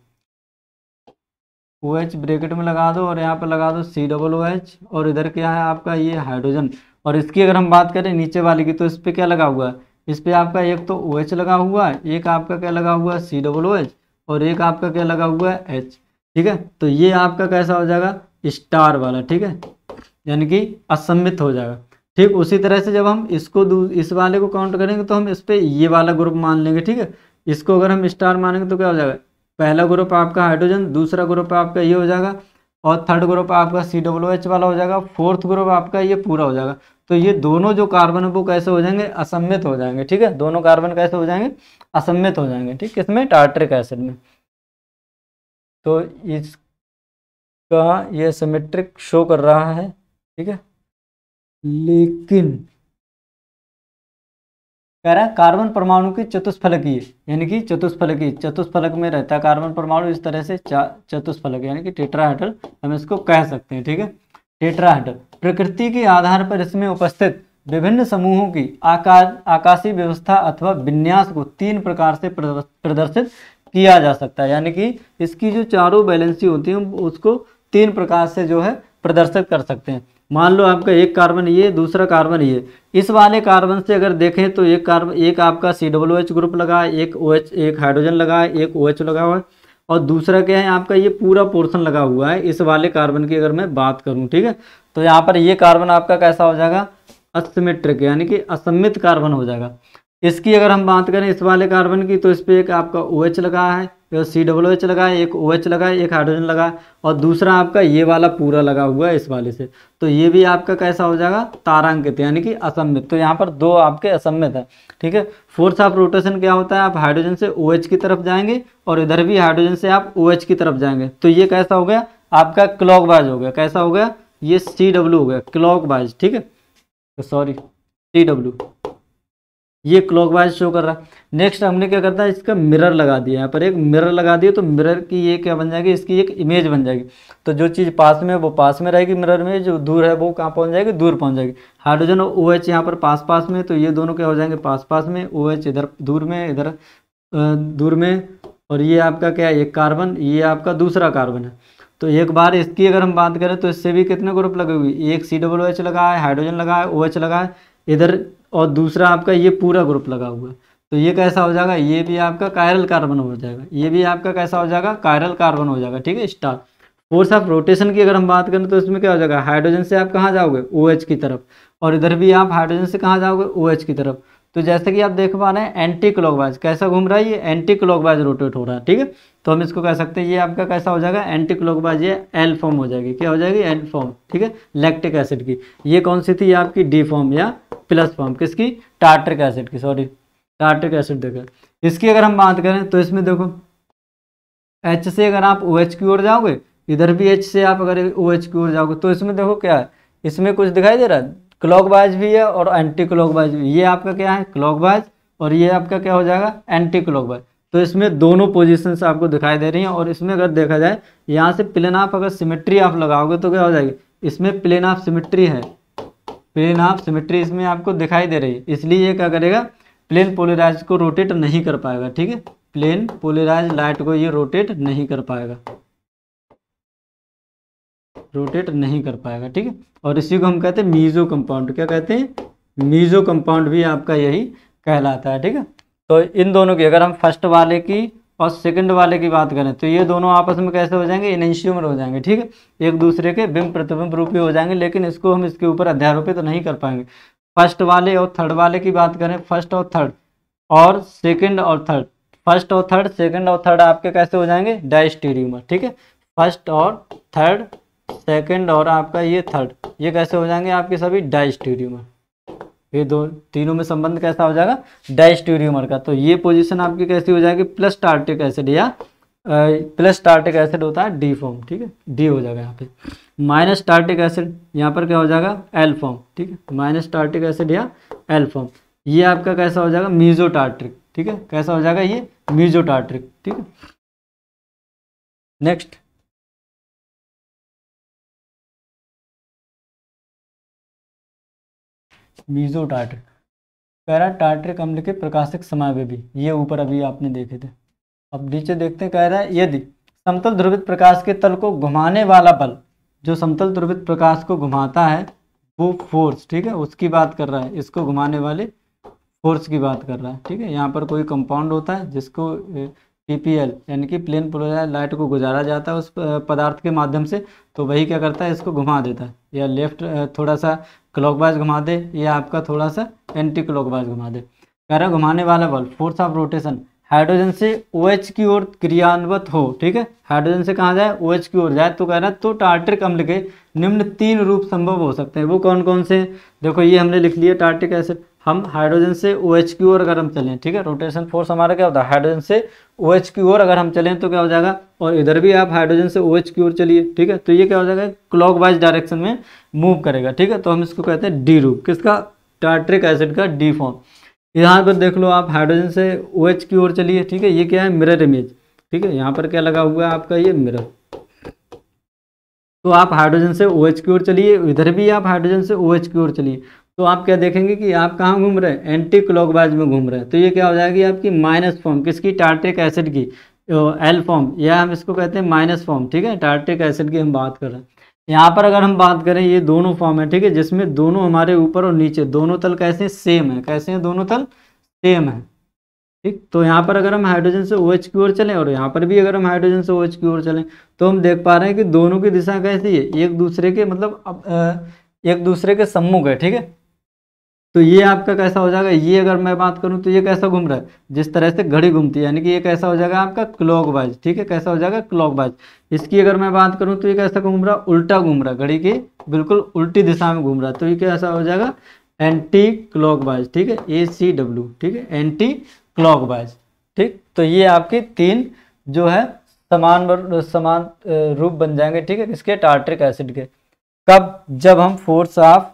ओ OH ब्रेकेट में लगा दो और यहाँ पर लगा दो सी डबल ओ एच और इधर क्या है आपका ये हाइड्रोजन और इसकी अगर हम बात करें नीचे वाले की तो इस पर क्या लगा हुआ है इस पर आपका एक तो ओ OH लगा हुआ है एक आपका क्या लगा हुआ है सी डबल ओ एच और एक आपका क्या लगा हुआ है एच ठीक है तो ये आपका कैसा हो जाएगा स्टार वाला ठीक है यानी कि असम्मित हो जाएगा ठीक उसी तरह से जब हम इसको इस वाले को काउंट करेंगे तो हम इस पर ये वाला ग्रुप मान लेंगे ठीक है इसको अगर हम स्टार मानेंगे तो क्या हो जाएगा पहला ग्रुप आपका हाइड्रोजन दूसरा ग्रुप आपका ये हो जाएगा और थर्ड ग्रुप आपका सी डब्ल्यू एच वाला हो जाएगा फोर्थ ग्रुप आपका ये पूरा हो जाएगा तो ये दोनों जो कार्बन है वो कैसे हो जाएंगे असम्मित हो जाएंगे ठीक है दोनों कार्बन कैसे हो जाएंगे असम्मित हो जाएंगे ठीक इसमें टार्ट्रिक एसिड में तो इसका ये सिमेट्रिक शो कर रहा है ठीक है लेकिन कह रहा है कार्बन परमाणु की चतुष्फलकीय यानी कि चतुष्फलकीय चतुष्फलक में रहता है कार्बन परमाणु इस तरह से चतुष्फलक यानी कि टेट्राहेड्रल हम इसको कह सकते हैं ठीक है टेट्राहेड्रल प्रकृति के आधार पर इसमें उपस्थित विभिन्न समूहों की आकाश आकाशीय व्यवस्था अथवा विन्यास को तीन प्रकार से प्रदर्शित किया जा सकता है यानी कि इसकी जो चारों बैलेंसी होती है उसको तीन प्रकार से जो है प्रदर्शित कर सकते हैं मान लो आपका एक कार्बन ये दूसरा कार्बन ये इस वाले कार्बन से अगर देखें तो एक कार्बन एक आपका सी डब्लू एच ग्रुप लगा है एक ओ एच एक हाइड्रोजन लगा है एक ओ एच लगा हुआ है और दूसरा क्या है आपका ये पूरा पोर्शन लगा हुआ है इस वाले कार्बन की अगर मैं बात करूँ ठीक है तो यहाँ पर ये कार्बन आपका कैसा हो जाएगा असमित्रिक यानी कि असमित कार्बन हो जाएगा इसकी अगर हम बात करें इस वाले कार्बन की तो इस पर एक आपका ओ OH एच लगा है तो सी डब्लो एच लगा है एक ओ OH एच लगा है एक हाइड्रोजन लगा है और दूसरा आपका ये वाला पूरा लगा हुआ है इस वाले से तो ये भी आपका कैसा हो जाएगा तारांकित यानी कि असम्मित तो यहाँ पर दो आपके असम्मित है ठीक है फोर्स ऑफ रोटेशन क्या होता है आप हाइड्रोजन से ओ OH की तरफ जाएंगे और इधर भी हाइड्रोजन से आप ओ OH की तरफ जाएंगे तो ये कैसा हो गया आपका क्लॉक वाइज हो गया कैसा हो गया ये सी डब्ल्यू हो गया क्लॉक वाइज ठीक है सॉरी सी डब्ल्यू ये वाइज शो कर रहा है नेक्स्ट हमने क्या करता है इसका मिरर लगा दिया यहाँ पर एक मिरर लगा दिया तो मिरर की ये क्या बन जाएगी इसकी एक इमेज बन जाएगी तो जो चीज़ पास में है वो पास में रहेगी मिरर में जो दूर है वो कहाँ पहुँच जाएगी दूर पहुँच जाएगी हाइड्रोजन और ओ OH एच यहाँ पर पास पास में तो ये दोनों क्या हो जाएंगे पास पास में ओ OH एच इधर दूर में इधर दूर में और ये आपका क्या है एक कार्बन ये आपका दूसरा कार्बन है तो एक बार इसकी अगर हम बात करें तो इससे भी कितने ग्रुप लगे हुए एक सी डब्लू एच लगा है हाइड्रोजन लगा है ओ OH एच लगा है इधर और दूसरा आपका ये पूरा ग्रुप लगा हुआ है तो ये कैसा हो जाएगा ये भी आपका कायरल कार्बन हो जाएगा ये भी आपका कैसा हो जाएगा कायरल कार्बन हो जाएगा ठीक है स्टार फोर्स ऑफ रोटेशन की अगर हम बात करें तो इसमें क्या हो जाएगा हाइड्रोजन से आप कहाँ जाओगे ओ OH की तरफ और इधर भी आप हाइड्रोजन से कहाँ जाओगे ओ OH की तरफ तो जैसे कि आप देख पा रहे हैं एंटी क्लॉकवाइज कैसा घूम रहा है ये एंटी क्लॉकवाइज रोटेट हो रहा है ठीक है तो हम इसको कह सकते हैं ये आपका कैसा हो जाएगा एंटी क्लॉकवाइज ये एल फॉर्म हो जाएगी क्या हो जाएगी एल फॉर्म ठीक है लैक्टिक एसिड की ये कौन सी थी आपकी डी फॉर्म या प्लस फॉर्म किसकी टार्ट्रिक एसिड की सॉरी टार्ट्रिक एसिड देखो इसकी अगर हम बात करें तो इसमें देखो एच से अगर आप ओ OH की ओर जाओगे इधर भी एच से आप अगर ओ OH की ओर जाओगे तो इसमें देखो क्या है इसमें कुछ दिखाई दे रहा है वाइज भी है और एंटी वाइज भी ये आपका क्या है वाइज और ये आपका क्या हो जाएगा एंटी वाइज तो इसमें दोनों पोजिशन आपको दिखाई दे रही हैं और इसमें अगर देखा जाए यहाँ से प्लेन आप अगर सिमेट्री आप लगाओगे तो क्या हो जाएगी इसमें प्लेन ऑफ सिमेट्री है प्लेन ऑफ सिमेट्री इसमें आपको दिखाई दे रही है इसलिए ये क्या करेगा प्लेन पोलराइज को रोटेट नहीं कर पाएगा ठीक है प्लेन पोलराइज लाइट को ये रोटेट नहीं कर पाएगा रोटेट नहीं कर पाएगा ठीक है और इसी को हम कहते हैं मीजो कंपाउंड क्या कहते हैं मीजो कंपाउंड भी आपका यही कहलाता है ठीक है तो इन दोनों की अगर हम फर्स्ट वाले की और सेकंड वाले की बात करें तो ये दोनों आपस में कैसे हो जाएंगे इनश्यूमर हो जाएंगे ठीक है एक दूसरे के बिंब प्रतिबिंब रूपी हो जाएंगे लेकिन इसको हम इसके ऊपर अध्यारोपित तो नहीं कर पाएंगे फर्स्ट वाले और थर्ड वाले की बात करें फर्स्ट और थर्ड और सेकेंड और थर्ड फर्स्ट और थर्ड सेकेंड और थर्ड आपके कैसे हो जाएंगे डाइस्टीरियमर ठीक है फर्स्ट और थर्ड सेकेंड और आपका ये थर्ड ये कैसे हो जाएंगे आपके सभी डाइस्टीरियमर ये दो तीनों में संबंध कैसा हो जाएगा डाइस्ट्यूरियमर का तो ये पोजीशन आपकी कैसी हो जाएगी प्लस टार्टिक एसिड या प्लस टार्टिक एसिड होता है डी फॉर्म ठीक है डी हो जाएगा यहाँ पे माइनस टार्टिक एसिड यहाँ पर क्या हो जाएगा एल फॉर्म ठीक है माइनस टार्टिक एसिड या एल फॉर्म ये आपका कैसा हो जाएगा मीजो टार्ट्रिक ठीक है कैसा हो जाएगा ये मीजो टार्ट्रिक ठीक है नेक्स्ट वीजो टार्टर पैरा टार्टर अम्ल के समय भी ये ऊपर अभी आपने देखे थे अब नीचे देखते हैं कह रहा है यदि समतल ध्रुवित प्रकाश के तल को घुमाने वाला बल जो समतल ध्रुवित प्रकाश को घुमाता है वो फोर्स ठीक है उसकी बात कर रहा है इसको घुमाने वाले फोर्स की बात कर रहा है ठीक है यहाँ पर कोई कंपाउंड होता है जिसको पीपीएल यानी कि प्लेन पोलराइज लाइट को गुजारा जाता है उस पदार्थ के माध्यम से तो वही क्या करता है इसको घुमा देता है या लेफ्ट थोड़ा सा क्लॉकवाइज घुमा दे ये आपका थोड़ा सा एंटी क्लॉकवाइज घुमा दे कह रहा घुमाने वाला बल फोर्स ऑफ रोटेशन हाइड्रोजन से ओ एच की ओर क्रियान्वित हो ठीक है हाइड्रोजन से कहाँ जाए ओ एच की ओर जाए तो कह रहा है तो टार्टिक अम्ल के निम्न तीन रूप संभव हो सकते हैं वो कौन कौन से देखो ये हमने लिख लिया टार्टिक एसिड हम हाइड्रोजन से ओ OH की ओर अगर हम चलें ठीक है रोटेशन फोर्स हमारा क्या होता है हाइड्रोजन से ओ OH की ओर अगर हम चलें तो क्या हो जाएगा और इधर भी आप हाइड्रोजन से ओ OH की ओर चलिए ठीक है तो ये क्या हो जाएगा वाइज डायरेक्शन में मूव करेगा ठीक है तो हम इसको कहते हैं डी रूप किसका टार्ट्रिक एसिड का डी फॉर्म यहाँ पर देख लो आप हाइड्रोजन से ओ OH की ओर चलिए ठीक है ये क्या है मिरर इमेज ठीक है यहाँ पर क्या लगा हुआ है आपका ये मिरर तो आप हाइड्रोजन से ओ OH की ओर चलिए इधर भी आप हाइड्रोजन से ओ OH की ओर चलिए तो आप क्या देखेंगे कि आप कहाँ घूम रहे हैं एंटी क्लॉकवाइज में घूम रहे हैं तो ये क्या हो जाएगी आपकी माइनस फॉर्म किसकी टार्टिक एसिड की एल फॉर्म या हम इसको कहते हैं माइनस फॉर्म ठीक है टार्टिक एसिड की हम बात कर रहे हैं यहाँ पर अगर हम बात करें ये दोनों फॉर्म है ठीक है जिसमें दोनों हमारे ऊपर और नीचे दोनों तल कैसे सेम है कैसे हैं दोनों तल सेम है ठीक तो यहाँ पर अगर हम हाइड्रोजन से ओ OH की ओर चलें और यहाँ पर भी अगर हम हाइड्रोजन से ओ OH की ओर चलें तो हम देख पा रहे हैं कि दोनों की दिशा कैसी है एक दूसरे के मतलब एक दूसरे के सम्मुख है ठीक है तो ये आपका कैसा हो जाएगा ये अगर मैं बात करूँ तो ये कैसा घूम रहा है जिस तरह से घड़ी घूमती है यानी कि ये कैसा हो जाएगा आपका क्लॉक ठीक है कैसा हो जाएगा क्लॉक इसकी अगर मैं बात करूँ तो ये कैसा घूम रहा उल्टा घूम रहा घड़ी की बिल्कुल उल्टी दिशा में घूम रहा तो ये कैसा हो जाएगा एंटी क्लॉक ठीक है ए सी डब्ल्यू ठीक है एंटी क्लॉक ठीक तो ये आपके तीन जो है समान समान रूप बन जाएंगे ठीक है इसके टार्ट्रिक एसिड के कब जब हम फोर्स ऑफ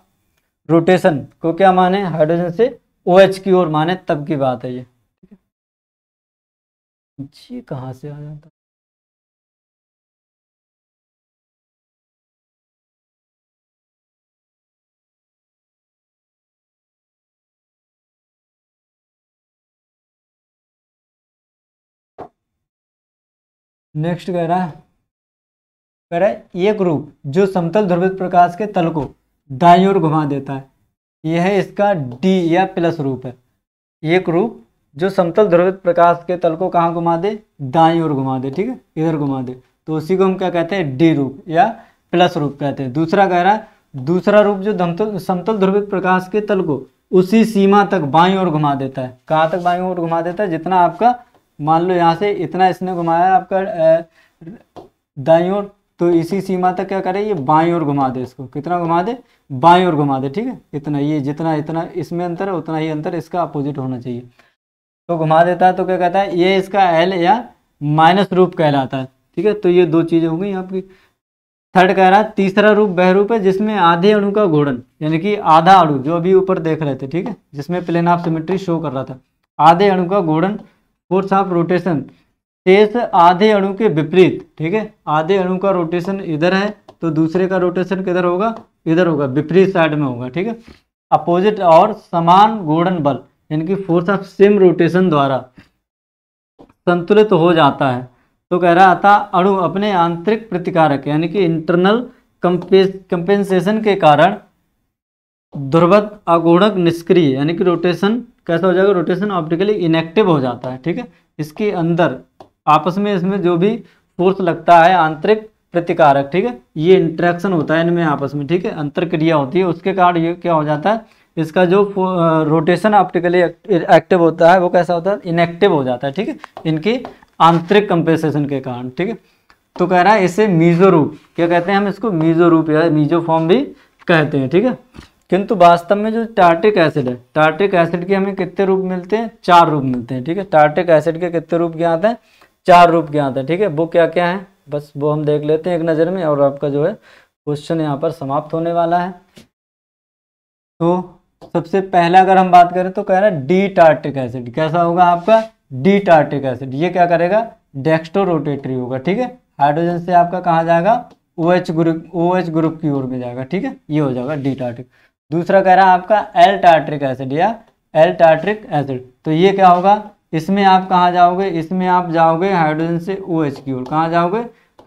रोटेशन को क्या माने हाइड्रोजन से ओ OH की ओर माने तब की बात है ये ठीक है जी कहाँ से आ जाता नेक्स्ट कह रहा है कह रहा है एक रूप जो समतल ध्रुवित प्रकाश के तल को दाई ओर घुमा देता है यह है इसका डी या प्लस रूप है एक रूप जो समतल ध्रुवित प्रकाश के तल को कहाँ घुमा दे दाई ओर घुमा दे ठीक है इधर घुमा दे तो उसी को हम क्या कहते हैं डी रूप या प्लस रूप कहते हैं दूसरा कह रहा है दूसरा रूप जो धमतल समतल ध्रुवित प्रकाश के तल को उसी सीमा तक बाई ओर घुमा देता है कहाँ तक बाई ओर घुमा देता है जितना आपका मान लो यहाँ से इतना इसने घुमाया आपका दाई ओर तो इसी सीमा तक क्या करे ये बाई और घुमा दे इसको कितना घुमा दे बाई और घुमा दे ठीक है इतना ये जितना इतना इसमें अंतर है उतना ही अंतर इसका अपोजिट होना चाहिए तो घुमा देता है तो क्या कहता है ये इसका एल या माइनस रूप कहलाता है ठीक है तो ये दो चीज़ें होंगी आपकी थर्ड कह रहा है तीसरा रूप बह रूप है जिसमें आधे अणु का घोड़न यानी कि आधा अणु जो अभी ऊपर देख रहे थे ठीक है जिसमें प्लेन ऑफ सिमेट्री शो कर रहा था आधे अणु का घोड़न फोर्स ऑफ रोटेशन इस आधे अणु के विपरीत ठीक है आधे अणु का रोटेशन इधर है तो दूसरे का रोटेशन किधर होगा इधर होगा विपरीत साइड में होगा ठीक है अपोजिट और समान गोड़न बल यानी कि फोर्स ऑफ सेम रोटेशन द्वारा संतुलित हो जाता है तो कह रहा था अणु अपने आंतरिक प्रतिकारक यानी कि इंटरनल कंपेंसेशन के कारण ध्रुवत अगुणक निष्क्रिय यानी कि रोटेशन कैसा हो जाएगा रोटेशन ऑप्टिकली इनएक्टिव हो जाता है ठीक है इसके अंदर आपस में इसमें जो भी फोर्स लगता है आंतरिक प्रतिकारक ठीक है ये इंट्रैक्शन होता है इनमें आपस में ठीक है अंतर क्रिया होती है उसके कारण ये क्या हो जाता है इसका जो रोटेशन ऑप्टिकली एक्टिव होता है वो कैसा होता है इनएक्टिव हो जाता है ठीक है इनकी आंतरिक कंपेसेशन के कारण ठीक है तो कह रहा है इसे मीजो रूप क्या कहते हैं हम इसको मीजो रूप या मीजो फॉर्म भी कहते हैं ठीक है किंतु वास्तव में जो टार्टिक एसिड है टार्टिक एसिड के हमें कितने रूप मिलते हैं चार रूप मिलते हैं ठीक है टार्टिक एसिड के कितने रूप ज्ञात आते हैं चार रूप ज्ञात है ठीक है वो क्या क्या है बस वो हम देख लेते हैं एक नज़र में और आपका जो है क्वेश्चन यहाँ पर समाप्त होने वाला है तो सबसे पहला अगर हम बात करें तो कह रहा है डी टार्टिक एसिड कैसा होगा आपका डी टार्टिक एसिड ये क्या करेगा डेक्स्टो रोटेटरी होगा ठीक है हाइड्रोजन से आपका कहाँ जाएगा O H group O H group की ओर में जाएगा ठीक है ये हो जाएगा डी टार्टिक दूसरा कह रहा है आपका एल टार्ट्रिक एसिड या एल टार्ट्रिक एसिड तो ये क्या होगा इसमें आप कहाँ जाओगे इसमें आप जाओगे हाइड्रोजन से ओ OH एच की ओर कहाँ जाओगे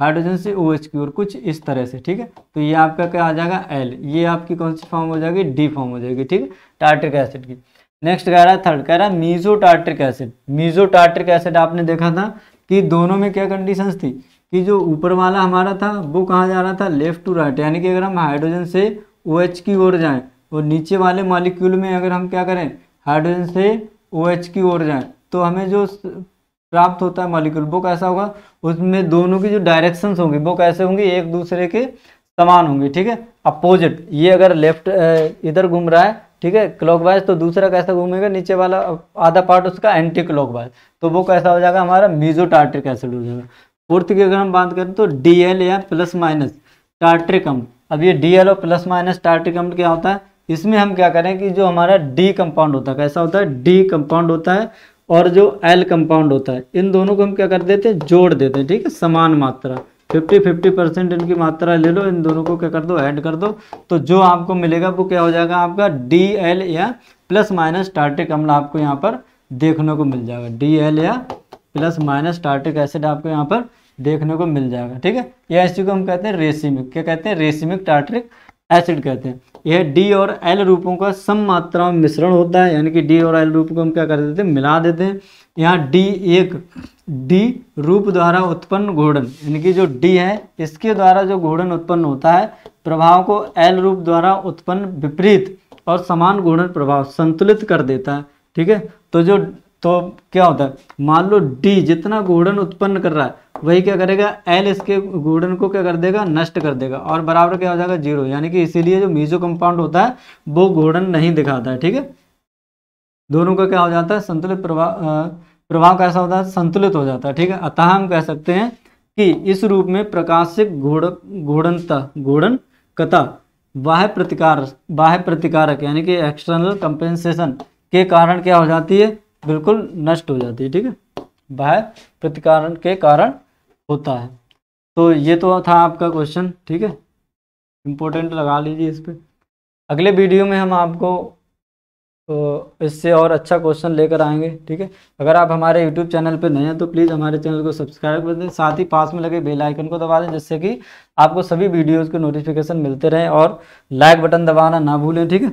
हाइड्रोजन से ओ OH एच की ओर कुछ इस तरह से ठीक है तो ये आपका क्या आ जाएगा एल ये आपकी कौन सी फॉर्म हो जाएगी डी फॉर्म हो जाएगी ठीक है टार्ट्रिक एसिड की नेक्स्ट कह रहा है थर्ड कह रहा है meso tartaric acid meso tartaric acid आपने देखा था कि दोनों में क्या कंडीशंस थी कि जो ऊपर वाला हमारा था वो कहाँ जा रहा था लेफ्ट टू राइट यानी कि अगर हम हाइड्रोजन से ओ OH की ओर जाएं और नीचे वाले मॉलिक्यूल में अगर हम क्या करें हाइड्रोजन से ओ OH की ओर जाएं तो हमें जो प्राप्त होता है मॉलिक्यूल वो कैसा होगा उसमें दोनों की जो डायरेक्शंस होंगी वो कैसे होंगी एक दूसरे के समान होंगी ठीक है अपोजिट ये अगर लेफ्ट इधर घूम रहा है ठीक है क्लॉकवाइज तो दूसरा कैसा घूमेगा नीचे वाला आधा पार्ट उसका एंटी क्लॉकवाइज तो वो कैसा हो जाएगा हमारा मीजो टार्ट्रिक एसिड हो जाएगा फोर्थ की अगर हम बात करें तो डी एल या प्लस माइनस टार्ट्रिक अम्ल अब ये डी एल और प्लस माइनस टार्ट्रिक अम्ल क्या होता है इसमें हम क्या करें कि जो हमारा डी कंपाउंड होता है कैसा होता है डी कंपाउंड होता है और जो एल कंपाउंड होता है इन दोनों को हम क्या कर देते हैं जोड़ देते हैं ठीक है समान मात्रा फिफ्टी फिफ्टी परसेंट इनकी मात्रा ले लो इन दोनों को क्या कर दो ऐड कर दो तो जो आपको मिलेगा वो क्या हो जाएगा आपका डी एल या प्लस माइनस टार्टिक अम्ल आपको यहाँ पर देखने को मिल जाएगा डी एल या प्लस माइनस टार्टिक एसिड आपको यहाँ पर देखने को मिल जाएगा ठीक है या इसी को हम कहते हैं रेसिमिक क्या कहते हैं रेसिमिक टार्ट्रिक एसिड कहते हैं यह डी और एल रूपों का सम मात्रा में मिश्रण होता है यानी कि डी और एल रूप को हम क्या कर देते हैं मिला देते हैं यहाँ डी एक डी रूप द्वारा उत्पन्न घूर्णन यानी कि जो डी है इसके द्वारा जो घूर्णन उत्पन्न होता है प्रभाव को एल रूप द्वारा उत्पन्न विपरीत और समान घूर्णन प्रभाव संतुलित कर देता है ठीक है तो जो तो क्या होता है मान लो डी जितना घूर्णन उत्पन्न कर रहा है वही क्या करेगा एल इसके गुड़न को क्या कर देगा नष्ट कर देगा और बराबर क्या हो जाएगा जीरो यानी कि इसीलिए जो मीजो कंपाउंड होता है वो गुड़न नहीं दिखाता है ठीक है दोनों का क्या हो जाता है संतुलित प्रभाव प्रभाव कैसा होता है संतुलित हो जाता है ठीक है अतः हम कह सकते हैं कि इस रूप में प्रकाशिक घोड़ घोड़नता घोड़न कथा बाह्य प्रतिकार बाह्य प्रतिकारक यानी कि एक्सटर्नल कंपेंसेशन के कारण क्या हो जाती है बिल्कुल नष्ट हो जाती है ठीक है बाह्य प्रतिकारण के कारण होता है तो ये तो था आपका क्वेश्चन ठीक है इम्पोर्टेंट लगा लीजिए इस पर अगले वीडियो में हम आपको तो इससे और अच्छा क्वेश्चन लेकर आएंगे ठीक है अगर आप हमारे यूट्यूब चैनल पर नए हैं तो प्लीज़ हमारे चैनल को सब्सक्राइब कर दें साथ ही पास में लगे बेल आइकन को दबा दें जिससे कि आपको सभी वीडियोस के नोटिफिकेशन मिलते रहें और लाइक बटन दबाना ना भूलें ठीक है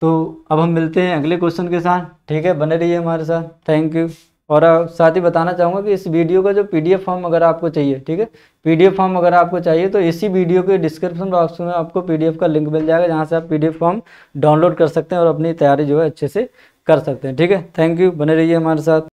तो अब हम मिलते हैं अगले क्वेश्चन के साथ ठीक है बने रहिए हमारे साथ थैंक यू और साथ ही बताना चाहूँगा कि इस वीडियो का जो पीडीएफ फॉर्म अगर आपको चाहिए ठीक है पीडीएफ फॉर्म अगर आपको चाहिए तो इसी वीडियो के डिस्क्रिप्शन बॉक्स में आपको पीडीएफ का लिंक मिल जाएगा जहाँ से आप पीडीएफ फॉर्म डाउनलोड कर सकते हैं और अपनी तैयारी जो है अच्छे से कर सकते हैं ठीक है थैंक यू बने रहिए हमारे साथ